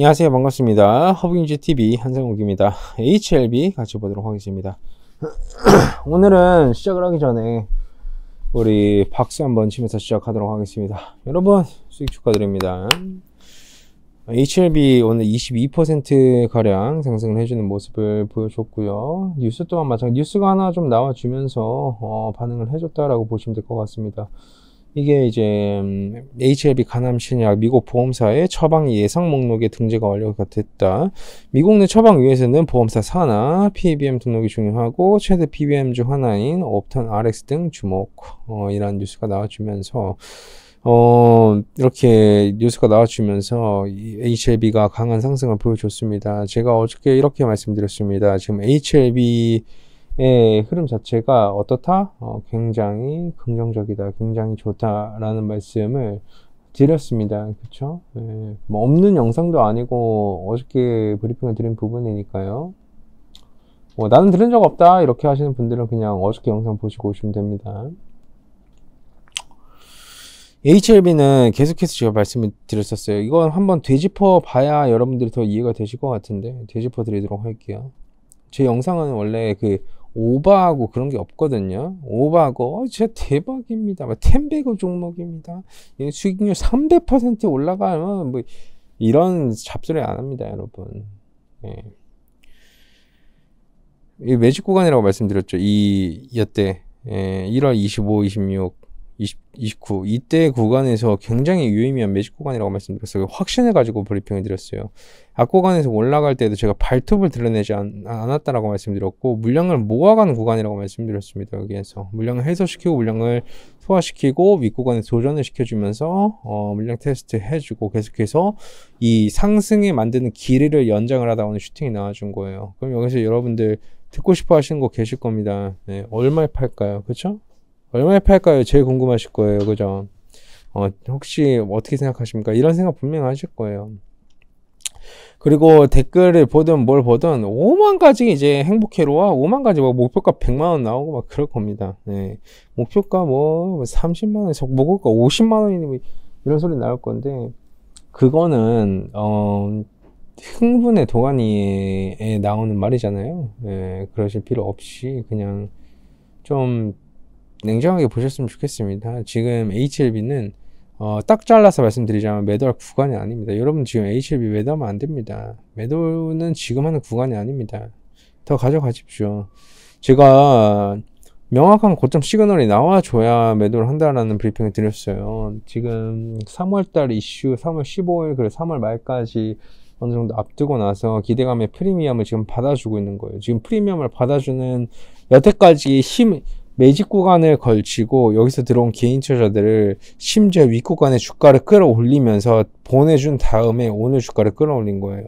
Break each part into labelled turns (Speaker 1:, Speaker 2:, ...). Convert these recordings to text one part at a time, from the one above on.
Speaker 1: 안녕하세요 반갑습니다 허브인제 t v 한상욱입니다 HLB 같이 보도록 하겠습니다 오늘은 시작을 하기 전에 우리 박수 한번 치면서 시작하도록 하겠습니다 여러분 수익 축하드립니다 HLB 오늘 22%가량 상승을 해주는 모습을 보여줬고요 뉴스 또한 마찬가지 뉴스가 하나 좀 나와주면서 어, 반응을 해줬다라고 보시면 될 것 같습니다 이게 이제 음, HLB 간암신약 미국 보험사의 처방 예상 목록에 등재가 완료가 됐다. 미국 내 처방 위에서는 보험사 산하 PBM 등록이 중요하고 최대 PBM 중 하나인 옵탄 RX 등 주목 어, 이란 뉴스가 나와주면서 어, 이렇게 뉴스가 나와주면서 HLB가 강한 상승을 보여줬습니다. 제가 어저께 이렇게 말씀드렸습니다. 지금 HLB 의 예, 흐름 자체가 어떻다? 어, 굉장히 긍정적이다, 굉장히 좋다라는 말씀을 드렸습니다. 그쵸? 예, 뭐 없는 영상도 아니고 어저께 브리핑을 드린 부분이니까요. 뭐 나는 들은 적 없다 이렇게 하시는 분들은 그냥 어저께 영상 보시고 오시면 됩니다. HLB는 계속해서 제가 말씀을 드렸었어요. 이건 한번 되짚어 봐야 여러분들이 더 이해가 되실 것 같은데 되짚어 드리도록 할게요. 제 영상은 원래 그 오버하고 그런 게 없거든요. 오버하고 어, 진짜 대박입니다. 막 텐베그 종목입니다. 수익률 300% 올라가면 뭐 이런 잡소리 안 합니다, 여러분. 예. 이 매직 구간이라고 말씀드렸죠. 이여때 예, 1월 25, 26 20, 29 이때 구간에서 굉장히 유의미한 매직 구간이라고 말씀드렸어요. 확신을 가지고 브리핑을 드렸어요. 앞 구간에서 올라갈 때도 제가 발톱을 드러내지 않, 았다라고 말씀드렸고 물량을 모아가는 구간이라고 말씀드렸습니다. 여기에서 물량을 해소시키고 물량을 소화시키고 윗구간에 도전을 시켜주면서 어, 물량 테스트 해주고 계속해서 이 상승에 만드는 길이를 연장을 하다 오늘 슈팅이 나와준 거예요. 그럼 여기서 여러분들 듣고 싶어 하시는 거 계실 겁니다. 네, 얼마에 팔까요? 그렇죠? 얼마에 팔까요? 제일 궁금하실 거예요. 그죠? 어, 혹시 어떻게 생각하십니까? 이런 생각 분명 하실 거예요. 그리고 댓글을 보든 뭘 보든 5만 가지 이제 행복해로와 5만 가지 뭐 목표가 100만 원 나오고 막 그럴 겁니다. 네. 목표가 뭐 30만 원, 목표가 50만 원이니 뭐 이런 소리 나올 건데 그거는 어 흥분의 도가니에 나오는 말이잖아요. 네. 그러실 필요 없이 그냥 좀 냉정하게 보셨으면 좋겠습니다. 지금 HLB는 어, 딱 잘라서 말씀드리자면 매도할 구간이 아닙니다. 여러분 지금 HLB 매도하면 안 됩니다. 매도는 지금 하는 구간이 아닙니다. 더 가져가십시오. 제가 명확한 고점 시그널이 나와줘야 매도를 한다라는 브리핑을 드렸어요. 지금 3월달 이슈, 3월 15일, 그리고 3월 말까지 어느 정도 앞두고 나서 기대감의 프리미엄을 지금 받아주고 있는 거예요. 지금 프리미엄을 받아주는 여태까지 힘, 매직 구간을 걸치고 여기서 들어온 개인 투자자들을 심지어 윗구간의 주가를 끌어올리면서 보내준 다음에 오늘 주가를 끌어올린 거예요.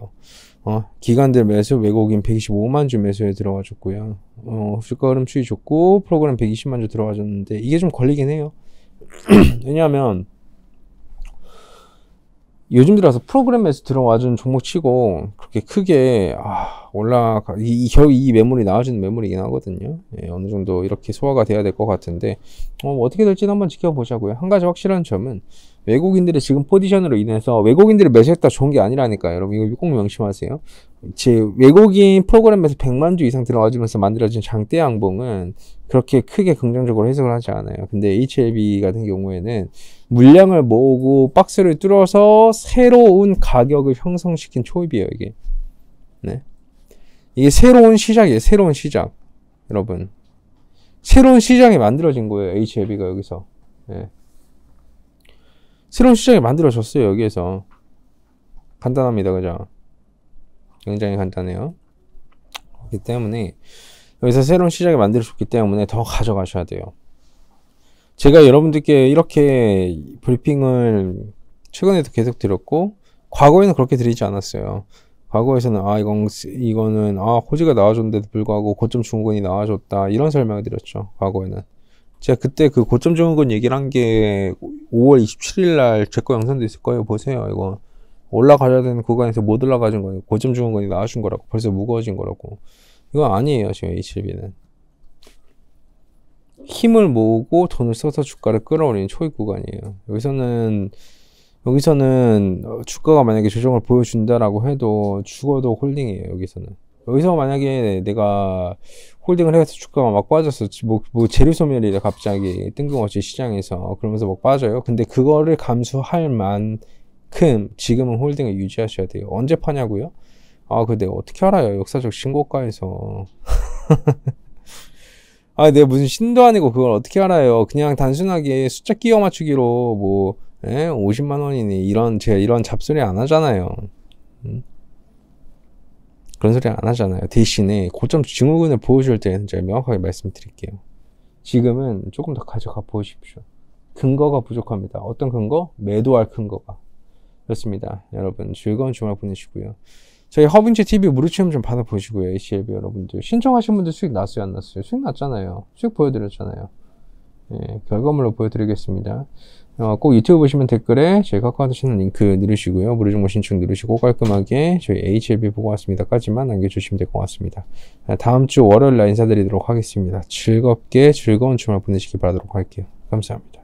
Speaker 1: 어, 기관들 매수 외국인 125만 주 매수에 들어가줬고요. 어, 주가 흐름 추이 좋고 프로그램 120만 주 들어가줬는데 이게 좀 걸리긴 해요. 왜냐하면 요즘 들어서 프로그램에서 들어와준 종목치고 그렇게 크게 아, 올라가 이, 겨우 이, 매물이 나와주는 매물이긴 하거든요. 예, 어느 정도 이렇게 소화가 돼야 될 것 같은데 어, 뭐 어떻게 될지는 한번 지켜보자고요. 한 가지 확실한 점은 외국인들의 지금 포지션으로 인해서 외국인들이 매수했다 좋은 게 아니라니까요. 여러분 이거 꼭 명심하세요. 제 외국인 프로그램에서 100만 주 이상 들어가지면서 만들어진 장대 양봉은 그렇게 크게 긍정적으로 해석을 하지 않아요. 근데 HLB 같은 경우에는 물량을 모으고 박스를 뚫어서 새로운 가격을 형성시킨 초입이에요, 이게. 네. 이게 새로운 시작이에요, 새로운 시작. 여러분. 새로운 시장이 만들어진 거예요, HLB가 여기서. 네. 새로운 시장이 만들어졌어요, 여기에서. 간단합니다, 그죠? 굉장히 간단해요. 그렇기 때문에 여기서 새로운 시작을 만들어줬기 때문에 더 가져가셔야 돼요. 제가 여러분들께 이렇게 브리핑을 최근에도 계속 드렸고 과거에는 그렇게 드리지 않았어요. 과거에서는 아 이건 이거는 아 호지가 나와줬는데도 불구하고 고점 중후군이 나와줬다 이런 설명을 드렸죠. 과거에는 제가 그때 그 고점 중후군 얘기를 한 게 5월 27일 날제거 영상도 있을 거예요. 보세요 이거 올라가야 되는 구간에서 못 올라가준 거니 고점 주은 거니 나와준 거라고 벌써 무거워진 거라고 이건 아니에요 지금 H7B는 힘을 모으고 돈을 써서 주가를 끌어올리는 초입 구간이에요 여기서는 여기서는 어, 주가가 만약에 조정을 보여준다라고 해도 죽어도 홀딩이에요 여기서는 여기서 만약에 내가 홀딩을 해서 주가가 막 빠졌어. 뭐, 뭐 재료 소멸이래 갑자기 뜬금없이 시장에서 그러면서 막 빠져요. 근데 그거를 감수할 만 만큼 지금은 홀딩을 유지하셔야 돼요. 언제 파냐고요? 아, 근데 그 네, 어떻게 알아요? 역사적 신고가에서. 아, 내가 네, 무슨 신도 아니고 그걸 어떻게 알아요? 그냥 단순하게 숫자 끼워 맞추기로 뭐, 에? 예, 50만 원이니 이런 제 이런 잡소리 안 하잖아요. 음? 그런 소리 안 하잖아요. 대신에 고점 증후군을 보여줄 때는 제가 명확하게 말씀드릴게요. 지금은 조금 더 가져가 보십시오. 근거가 부족합니다. 어떤 근거? 매도할 근거가. 그렇습니다. 여러분 즐거운 주말 보내시고요. 저희 허브인치 TV 무료 체험 좀 받아 보시고요. HLB 여러분들 신청하신 분들 수익 났어요, 안 났어요? 수익 났잖아요. 수익 보여드렸잖아요. 예, 결과물로 보여드리겠습니다. 어, 꼭 유튜브 보시면 댓글에 저희 카카오톡 는 링크 누르시고요. 무료 정보 신청 누르시고 깔끔하게 저희 HLB 보고 왔습니다까지만 남겨주시면 될 것 같습니다. 아, 다음 주 월요일 날 인사드리도록 하겠습니다. 즐겁게 즐거운 주말 보내시기 바라도록 할게요. 감사합니다.